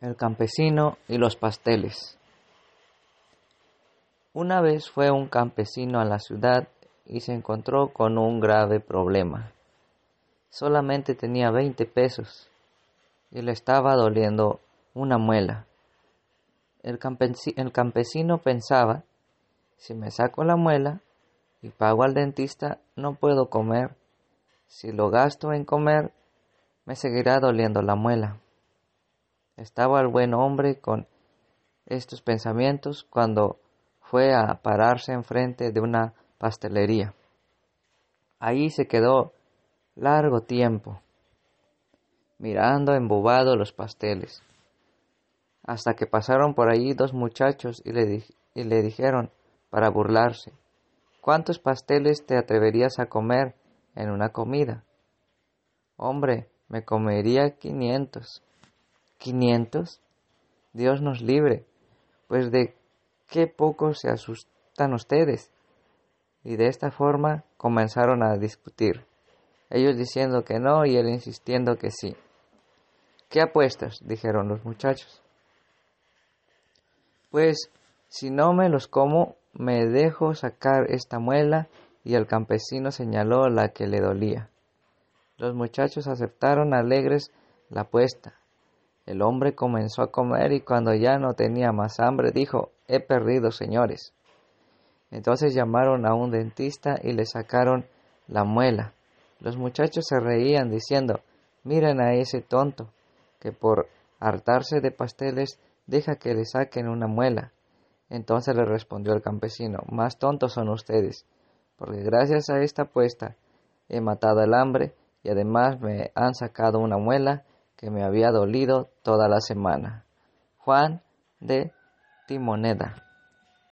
el campesino y los pasteles. Una vez fue un campesino a la ciudad y se encontró con un grave problema. Solamente tenía 20 pesos y le estaba doliendo una muela. El, campesino pensaba, si me saco la muela y pago al dentista, no puedo comer. Si lo gasto en comer, me seguirá doliendo la muela. Estaba el buen hombre con estos pensamientos cuando fue a pararse enfrente de una pastelería. Allí se quedó largo tiempo, mirando embobado los pasteles, hasta que pasaron por allí dos muchachos y le, y le dijeron, para burlarse, ¿cuántos pasteles te atreverías a comer en una comida? Hombre, me comería quinientos. 500. Dios nos libre, pues de qué poco se asustan ustedes. Y de esta forma comenzaron a discutir, ellos diciendo que no y él insistiendo que sí. ¿Qué apuestas? dijeron los muchachos. Pues si no me los como, me dejo sacar esta muela y el campesino señaló la que le dolía. Los muchachos aceptaron alegres la apuesta el hombre comenzó a comer y cuando ya no tenía más hambre dijo, he perdido, señores. Entonces llamaron a un dentista y le sacaron la muela. Los muchachos se reían diciendo, miren a ese tonto, que por hartarse de pasteles deja que le saquen una muela. Entonces le respondió el campesino, más tontos son ustedes, porque gracias a esta apuesta he matado el hambre y además me han sacado una muela que me había dolido toda la semana. Juan de Timoneda.